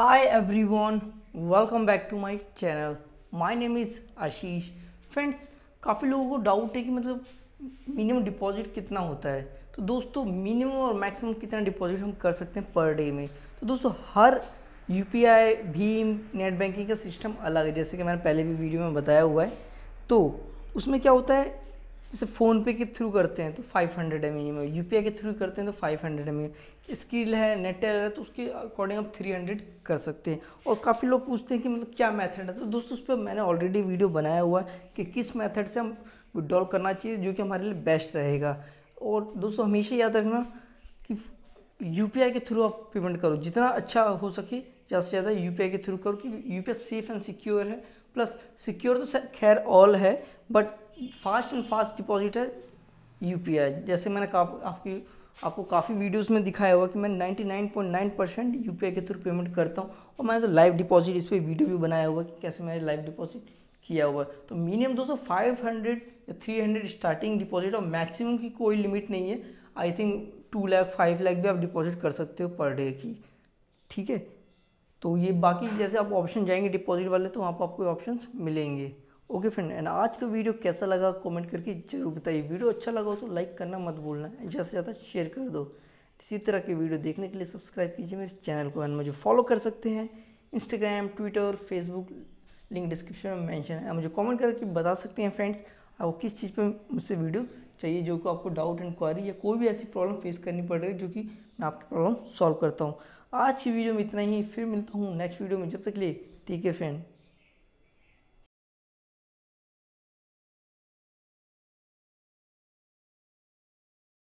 every everyone welcome back to my channel my name is Ashish friends काफ़ी लोगों को doubt है कि मतलब मिनिमम डिपॉजिट कितना होता है तो दोस्तों मिनिमम और मैक्सिमम कितना डिपॉजिट हम कर सकते हैं पर डे में तो दोस्तों हर यू भीम नेट बैंकिंग का सिस्टम अलग है जैसे कि मैंने पहले भी वीडियो में बताया हुआ है तो उसमें क्या होता है जैसे फ़ोनपे के थ्रू करते हैं तो 500 हंड्रेड एम मिनिमम यू के थ्रू करते हैं तो 500 हंड्रेड एम मिनिमम स्किल है नेटेल है तो उसके अकॉर्डिंग आप 300 कर सकते हैं और काफ़ी लोग पूछते हैं कि मतलब क्या मेथड है तो दोस्तों उस पर मैंने ऑलरेडी वीडियो बनाया हुआ है कि किस मेथड से हम विड्रॉल करना चाहिए जो कि हमारे लिए बेस्ट रहेगा और दोस्तों हमेशा याद रखना कि यू के थ्रू आप पेमेंट करो जितना अच्छा हो सके ज़्यादा से ज़्यादा यू के थ्रू करो क्योंकि यू सेफ़ एंड सिक्योर है प्लस सिक्योर तो खैर ऑल है but fast and fast deposit है यू जैसे मैंने का, आपकी आपको काफ़ी वीडियोस में दिखाया हुआ कि मैं 99.9 परसेंट यू के थ्रू पेमेंट करता हूँ और मैंने तो लाइव डिपॉजिट इस पर वीडियो भी बनाया हुआ कि कैसे मैंने लाइव डिपॉजिट किया हुआ तो मिनिमम दोस्तों 500 या 300 स्टार्टिंग डिपॉजिट और मैक्सिमम की कोई लिमिट नहीं है I think two lakh five lakh भी आप डिपॉजिट कर सकते हो पर डे की ठीक है तो ये बाकी जैसे आप ऑप्शन जाएंगे डिपॉजिट वाले तो वहाँ पर आपको ऑप्शन मिलेंगे ओके फ्रेंड एंड आज का वीडियो कैसा लगा कमेंट करके जरूर बताइए वीडियो अच्छा लगा हो तो लाइक करना मत भूलना ज़्यादा से ज़्यादा शेयर कर दो इसी तरह के वीडियो देखने के लिए सब्सक्राइब कीजिए मेरे चैनल को एंड मुझे फॉलो कर सकते हैं Instagram Twitter Facebook link description में मैंशन है मुझे कॉमेंट करके बता सकते हैं फ्रेंड्स आपको किस चीज़ पर मुझसे वीडियो चाहिए जो कि आपको डाउट एंड क्वारी या कोई भी ऐसी प्रॉब्लम फेस करनी पड़ रही है जो कि मैं आपकी प्रॉब्लम सॉल्व करता हूँ आज की वीडियो में इतना ही फिर मिलता हूँ नेक्स्ट वीडियो में जब तक लिए ठीक है फ्रेंड